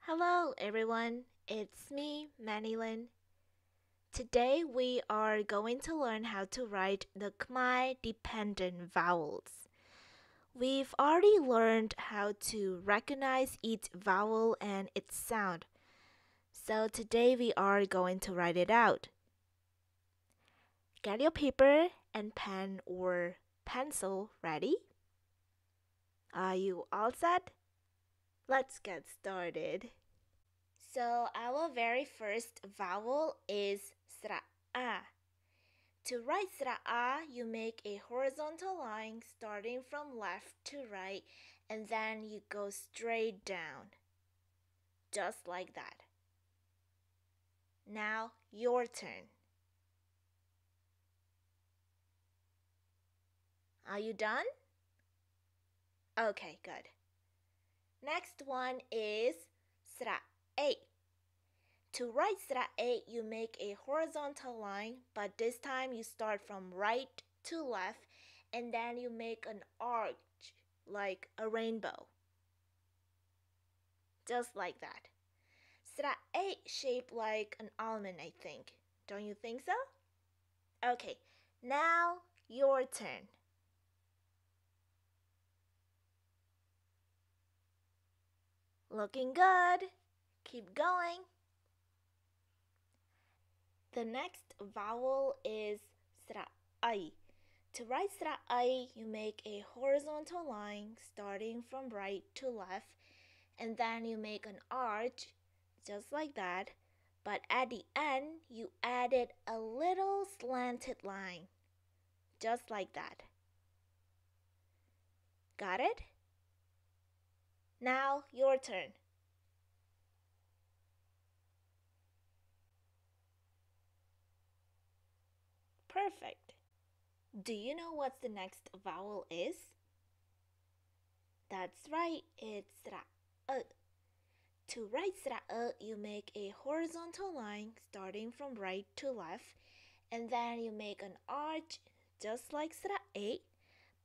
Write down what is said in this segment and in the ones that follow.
Hello everyone it's me Manilyn Today we are going to learn how to write the Khmer dependent vowels We've already learned how to recognize each vowel and its sound So today we are going to write it out Get your paper and pen or pencil ready Are you all set? Let's get started. So our very first vowel is sra'a. To write sra'a, you make a horizontal line starting from left to right and then you go straight down. Just like that. Now your turn. Are you done? Okay, good. Next one is sra A. To write sra A, you make a horizontal line, but this time you start from right to left and then you make an arch like a rainbow. Just like that. Sra A shaped like an almond, I think. Don't you think so? Okay, now your turn. Looking good. Keep going. The next vowel is sra'ai. To write ai, you make a horizontal line starting from right to left, and then you make an arch, just like that. But at the end, you added a little slanted line, just like that. Got it? Now your turn. Perfect. Do you know what the next vowel is? That's right, it's ra uh. To write ra uh, you make a horizontal line starting from right to left, and then you make an arch just like ra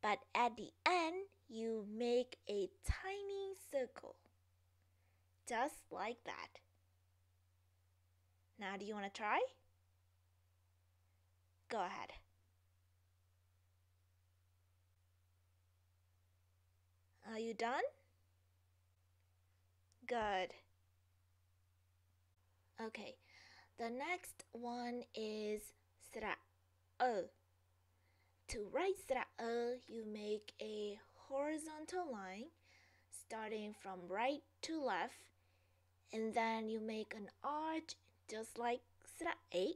but at the end, you make a tiny circle. Just like that. Now, do you want to try? Go ahead. Are you done? Good. Okay, the next one is sra e. To write sra e, you make a horizontal line starting from right to left and then you make an arch just like slide A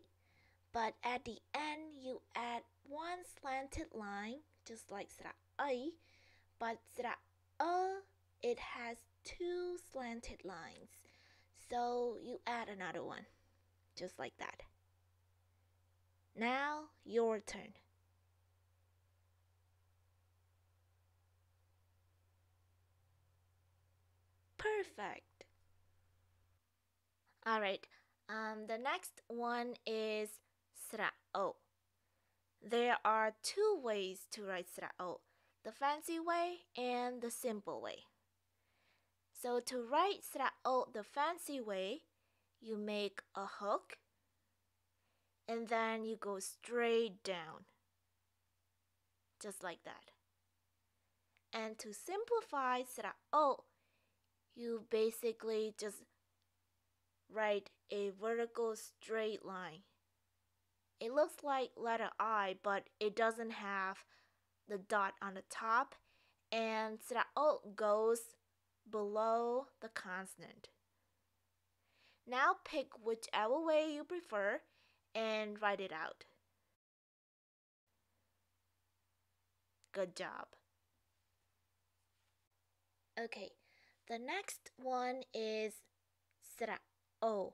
but at the end you add one slanted line just like slide A but slide A it has two slanted lines so you add another one just like that now your turn perfect. All right. Um, the next one is srao. There are two ways to write srao: the fancy way and the simple way. So to write srao the fancy way, you make a hook and then you go straight down. Just like that. And to simplify srao, you basically just write a vertical straight line. It looks like letter I, but it doesn't have the dot on the top, and Sirao goes below the consonant. Now pick whichever way you prefer and write it out. Good job. Okay, the next one is sra o.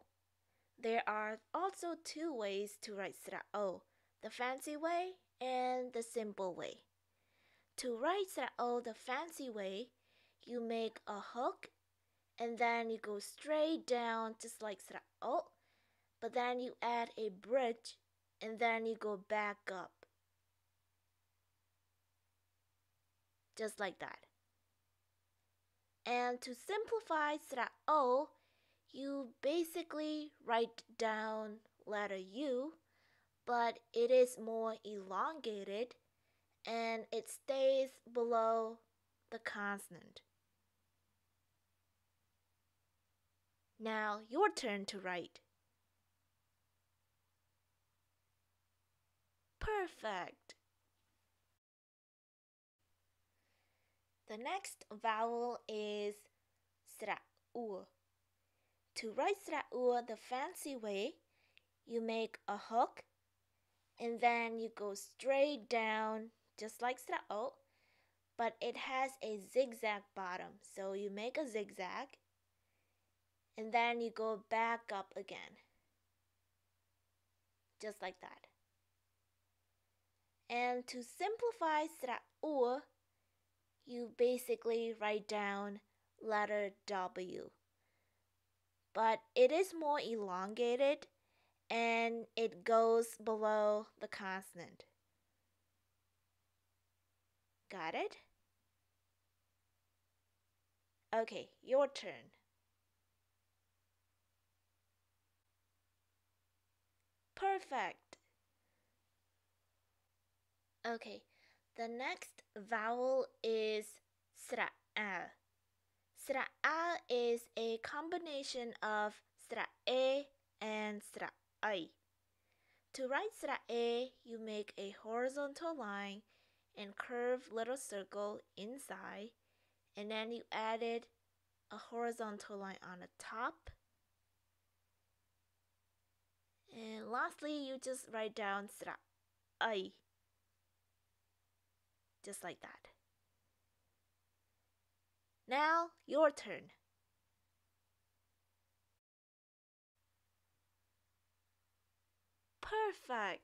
There are also two ways to write sra o, the fancy way and the simple way. To write sra o the fancy way, you make a hook and then you go straight down just like sra o, but then you add a bridge and then you go back up. Just like that. And to simplify that O, oh, you basically write down letter U, but it is more elongated and it stays below the consonant. Now your turn to write. Perfect. The next vowel is u. To write u the fancy way, you make a hook and then you go straight down just like o, but it has a zigzag bottom. So you make a zigzag and then you go back up again. Just like that. And to simplify u you basically write down letter W. But it is more elongated and it goes below the consonant. Got it? Okay, your turn. Perfect. Okay, the next vowel is sra'a. Uh. Sra'a is a combination of e and i. To write e, you make a horizontal line and curve little circle inside, and then you added a horizontal line on the top. And lastly, you just write down i just like that. Now, your turn. Perfect!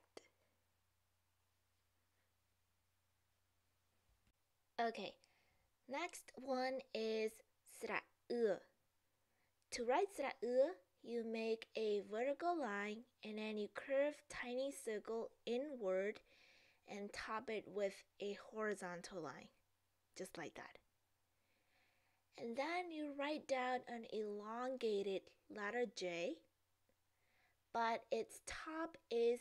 Okay, next one is sra To write sra you make a vertical line and then you curve tiny circle inward and top it with a horizontal line, just like that. And then you write down an elongated letter J, but its top is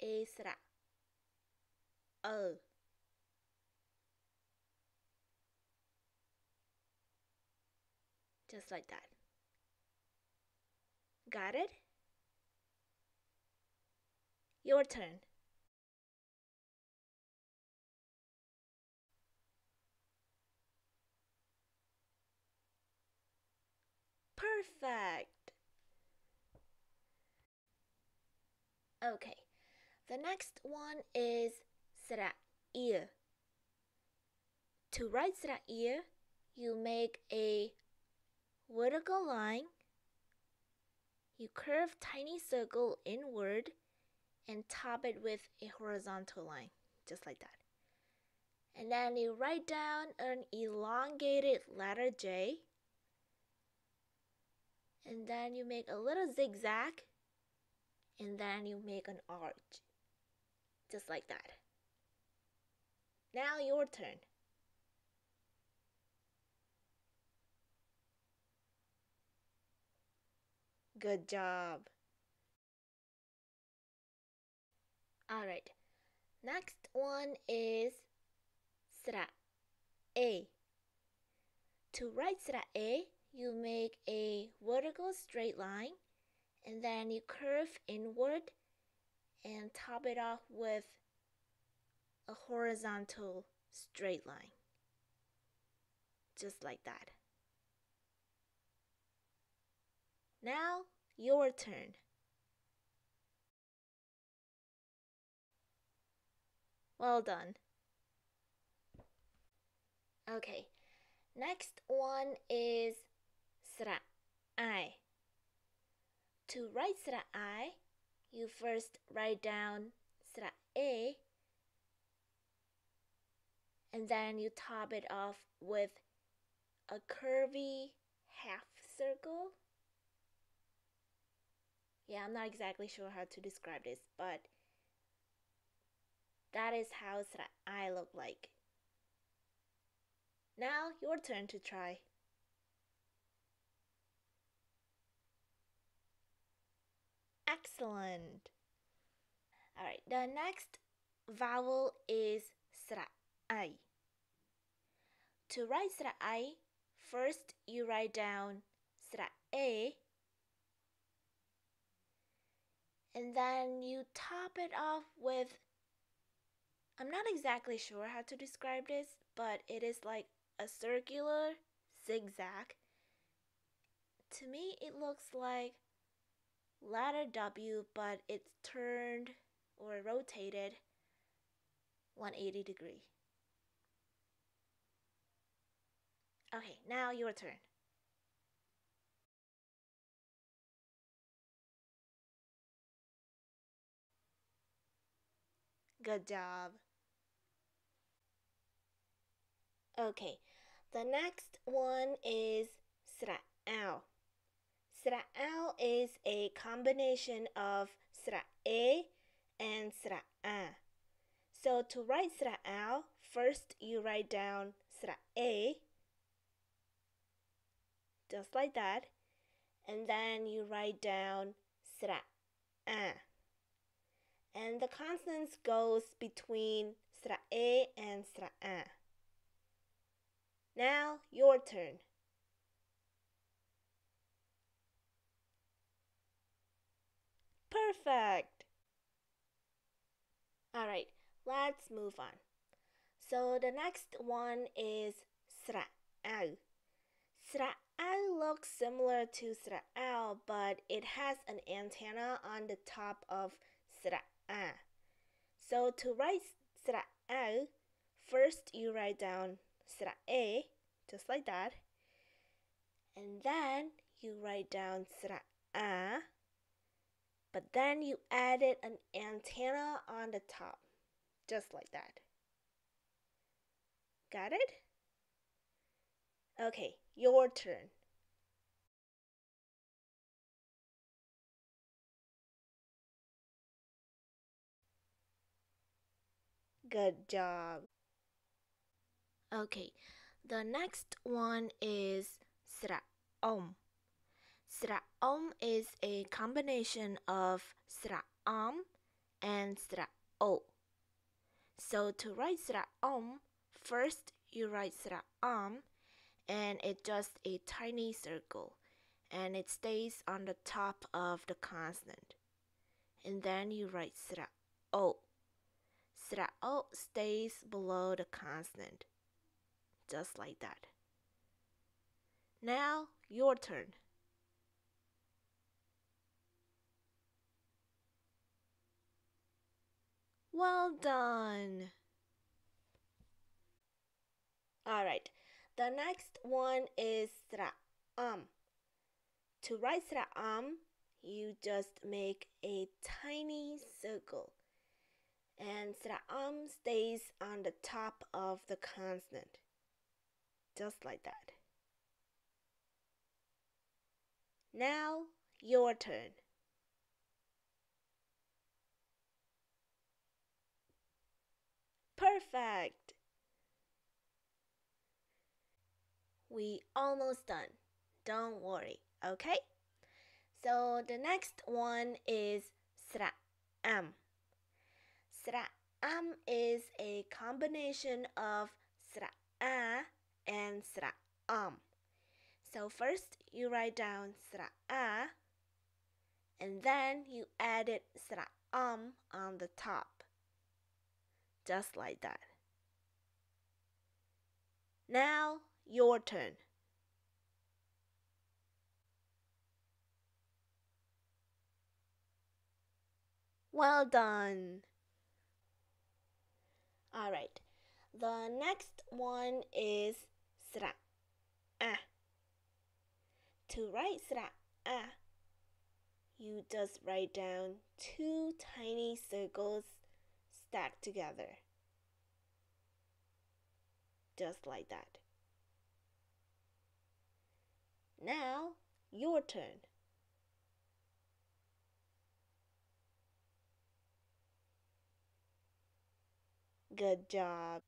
a sra, o just like that got it your turn. Perfect. Okay. The next one is sra'il. To write sra'il, you make a vertical line. You curve tiny circle inward and top it with a horizontal line, just like that. And then you write down an elongated letter J. And then you make a little zigzag. And then you make an arch. Just like that. Now your turn. Good job. Alright. Next one is sra a. To write sra a, you make a vertical straight line and then you curve inward and top it off with a horizontal straight line. Just like that. Now, your turn. Well done. Okay, next one is sra'ai. To write sra'ai, you first write down E, and then you top it off with a curvy half circle. Yeah, I'm not exactly sure how to describe this, but that is how I look like. Now your turn to try. Excellent. All right, the next vowel is sra'ai. To write sra'ai, first you write down sra'e and then you top it off with I'm not exactly sure how to describe this, but it is like a circular zigzag. To me, it looks like letter W, but it's turned or rotated 180 degree. Okay, now your turn. Good job. Okay, the next one is sra'al. Sra'al is a combination of sra'e and sra'a. So to write sra'al, first you write down sra'e, just like that, and then you write down sra'a. And the consonants goes between sra'e and sra'a. Now your turn. Perfect! Alright, let's move on. So the next one is sra'au. Sra'au looks similar to sra'au, but it has an antenna on the top of sra'a. So to write sra'au, first you write down e, just like that. And then you write down a, uh, but then you added an antenna on the top, just like that. Got it? Okay, your turn. Good job. Okay, the next one is sra om. Sra om is a combination of sra om and sra o. So to write sra om, first you write sra om, and it's just a tiny circle, and it stays on the top of the consonant. And then you write sra o. Sra o stays below the consonant just like that. Now, your turn. Well done! Alright, the next one is sra'am. To write sra'am, you just make a tiny circle and sra'am stays on the top of the consonant just like that. Now your turn. Perfect! We almost done. Don't worry, okay? So the next one is sra'am. Sra'am is a combination of A and am. Um. So first you write down a, and then you add sra am um, on the top. Just like that. Now your turn. Well done. All right. The next one is to write สระอะ you just write down two tiny circles stacked together just like that now your turn Good job.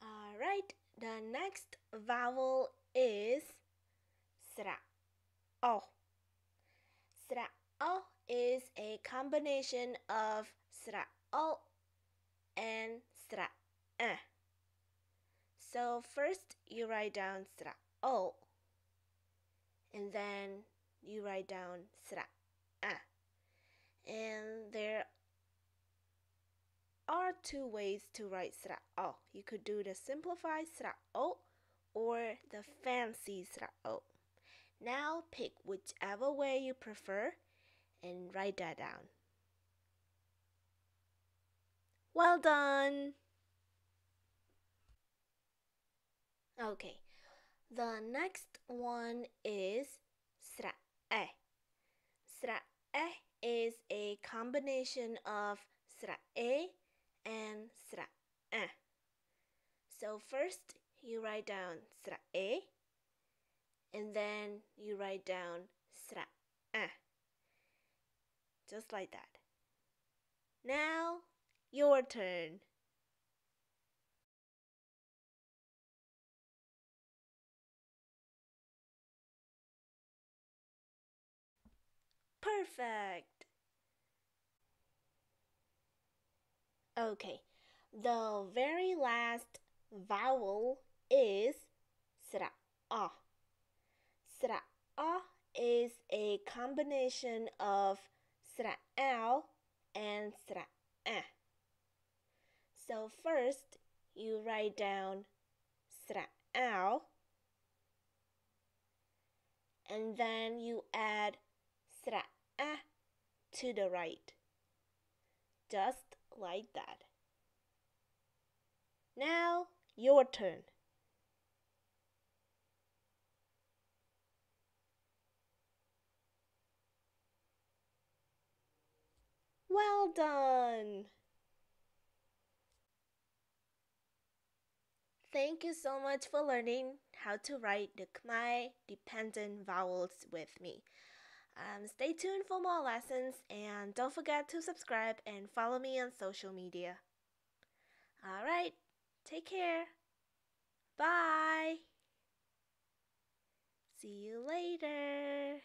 All right, the next vowel is sra. Oh. Sra o" is a combination of sra o" and sra eh. So first you write down sra o," and then you write down sra ah. And there are two ways to write sra'o. You could do the simplified sra'o or the fancy sra'o. Now pick whichever way you prefer and write that down. Well done! Okay, the next one is Sra E is a combination of E and sra a. Eh. So first you write down sra e, eh. and then you write down sra a. Eh. Just like that. Now your turn. Perfect. Okay, the very last vowel is sra a. Sra a is a combination of sra l and sra a. So first you write down sra l, and then you add sra a to the right. Just like that. Now, your turn. Well done! Thank you so much for learning how to write the Khmer dependent vowels with me. Um, stay tuned for more lessons and don't forget to subscribe and follow me on social media. Alright, take care. Bye. See you later.